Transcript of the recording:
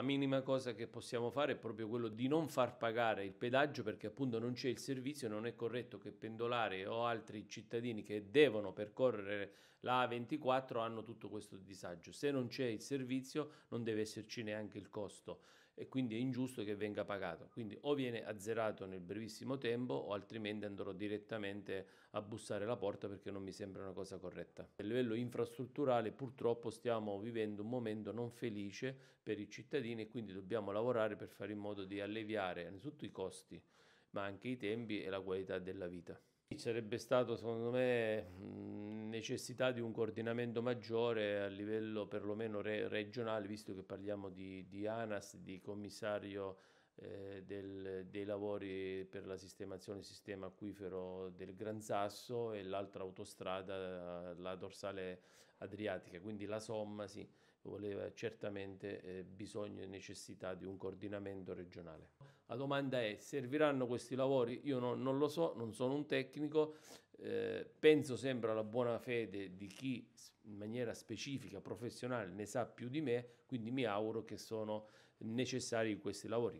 la minima cosa che possiamo fare è proprio quello di non far pagare il pedaggio perché appunto non c'è il servizio, non è corretto che pendolari o altri cittadini che devono percorrere la A24 hanno tutto questo disagio. Se non c'è il servizio non deve esserci neanche il costo e quindi è ingiusto che venga pagato. Quindi o viene azzerato nel brevissimo tempo o altrimenti andrò direttamente a bussare la porta perché non mi sembra una cosa corretta. A livello infrastrutturale purtroppo stiamo vivendo un momento non felice per i cittadini e quindi dobbiamo lavorare per fare in modo di alleviare innanzitutto i costi ma anche i tempi e la qualità della vita. Sarebbe stato secondo me necessità di un coordinamento maggiore a livello perlomeno re- regionale, visto che parliamo di, di ANAS, di commissario eh, del, dei lavori per la sistemazione del sistema acquifero del Gran Sasso e l'altra autostrada, eh, la dorsale adriatica. Quindi la somma sì, voleva certamente eh, bisogno e necessità di un coordinamento regionale. La domanda è, serviranno questi lavori? Io no, non lo so, non sono un tecnico, eh, penso sempre alla buona fede di chi in maniera specifica, professionale, ne sa più di me, quindi mi auguro che sono necessari questi lavori.